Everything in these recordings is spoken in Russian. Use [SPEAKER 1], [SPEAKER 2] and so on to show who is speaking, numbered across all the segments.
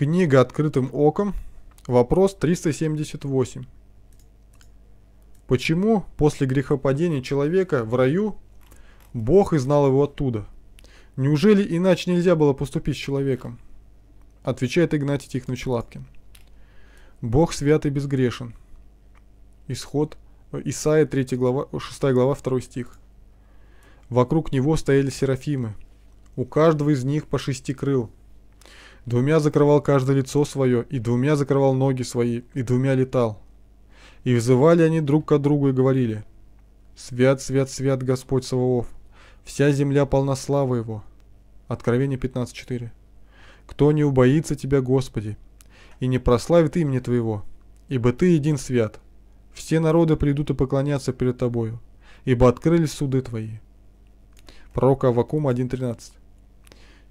[SPEAKER 1] Книга «Открытым оком». Вопрос 378. Почему после грехопадения человека в раю Бог изнал его оттуда? Неужели иначе нельзя было поступить с человеком? Отвечает Игнатий Тихонович Лапкин. Бог свят и безгрешен. Исход Исаия 3 глава, 6 глава 2 стих. Вокруг него стояли серафимы. У каждого из них по шести крыл, Двумя закрывал каждое лицо свое, и двумя закрывал ноги свои, и двумя летал. И взывали они друг к другу и говорили, «Свят, свят, свят Господь Саваоф, вся земля полна славы Его». Откровение 15.4. «Кто не убоится Тебя, Господи, и не прославит имени Твоего, ибо Ты един свят, все народы придут и поклонятся перед Тобою, ибо открылись суды Твои». Пророк Авакум 1.13.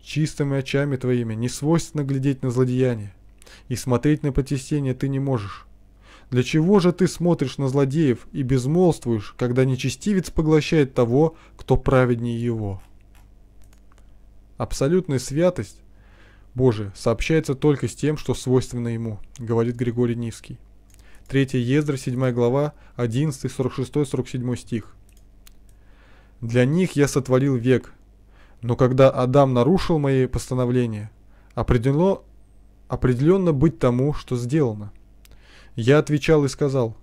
[SPEAKER 1] Чистыми очами твоими не свойственно глядеть на злодеяние, и смотреть на потеснение ты не можешь. Для чего же ты смотришь на злодеев и безмолвствуешь, когда нечестивец поглощает того, кто праведнее его? Абсолютная святость Божия сообщается только с тем, что свойственно ему, говорит Григорий Низкий. 3 Ездра, 7 глава, 11, 46, 47 стих. «Для них я сотворил век, но когда Адам нарушил мои постановления, определено, определенно быть тому, что сделано. Я отвечал и сказал,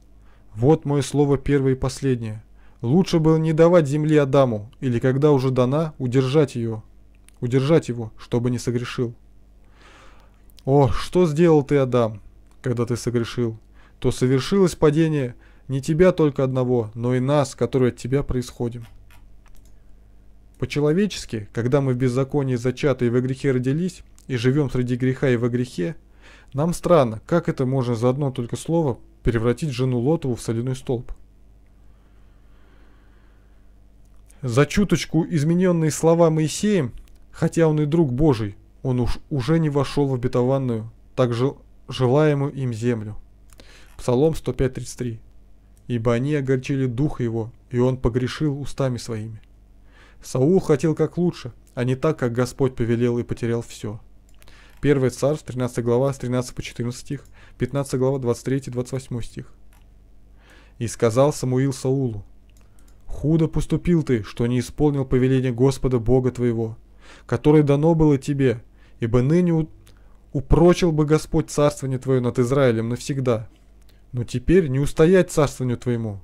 [SPEAKER 1] вот мое слово первое и последнее. Лучше было не давать земли Адаму, или когда уже дана, удержать ее, удержать его, чтобы не согрешил. О, что сделал ты, Адам, когда ты согрешил? То совершилось падение не тебя только одного, но и нас, которые от тебя происходим. По-человечески, когда мы в беззаконии зачаты и во грехе родились, и живем среди греха и во грехе, нам странно, как это можно за одно только слово превратить жену Лотову в соляной столб. За чуточку измененные слова Моисеем, хотя он и друг Божий, он уж уже не вошел в обетованную, так же желаемую им землю. Псалом 105.33 «Ибо они огорчили дух его, и он погрешил устами своими». Саул хотел как лучше, а не так, как Господь повелел и потерял все. 1 Царств, 13 глава, с 13 по 14 стих, 15 глава, 23-28 стих. «И сказал Самуил Саулу, «Худо поступил ты, что не исполнил повеление Господа Бога твоего, которое дано было тебе, ибо ныне упрочил бы Господь царствование твое над Израилем навсегда. Но теперь не устоять царствованию твоему.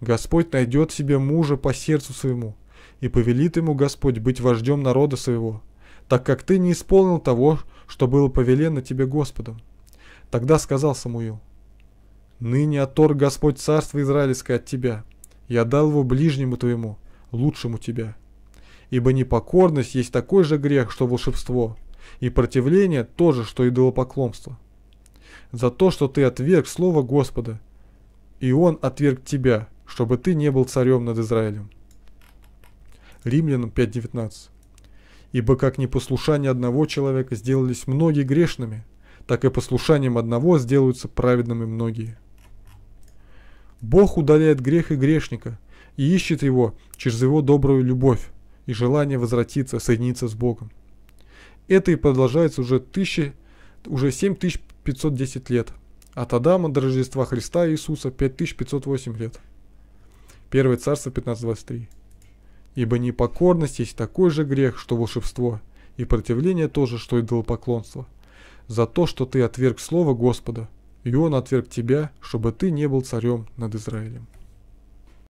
[SPEAKER 1] Господь найдет себе мужа по сердцу своему, и повелит ему Господь быть вождем народа своего, так как ты не исполнил того, что было повелено тебе Господом. Тогда сказал Самуил, «Ныне отторг Господь царство Израильское от тебя, я дал его ближнему твоему, лучшему тебя. Ибо непокорность есть такой же грех, что волшебство, и противление тоже, что идолопоклонство. За то, что ты отверг слово Господа, и он отверг тебя, чтобы ты не был царем над Израилем». Римлян 5.19. «Ибо как непослушание одного человека сделались многие грешными, так и послушанием одного сделаются праведными многие». Бог удаляет грех и грешника и ищет его через его добрую любовь и желание возвратиться, соединиться с Богом. Это и продолжается уже, тысячи, уже 7510 лет. От Адама до Рождества Христа Иисуса 5508 лет. Первое Царство 1523. Ибо непокорность есть такой же грех, что волшебство, и противление тоже, что идолопоклонство. За то, что ты отверг слово Господа, и он отверг тебя, чтобы ты не был царем над Израилем.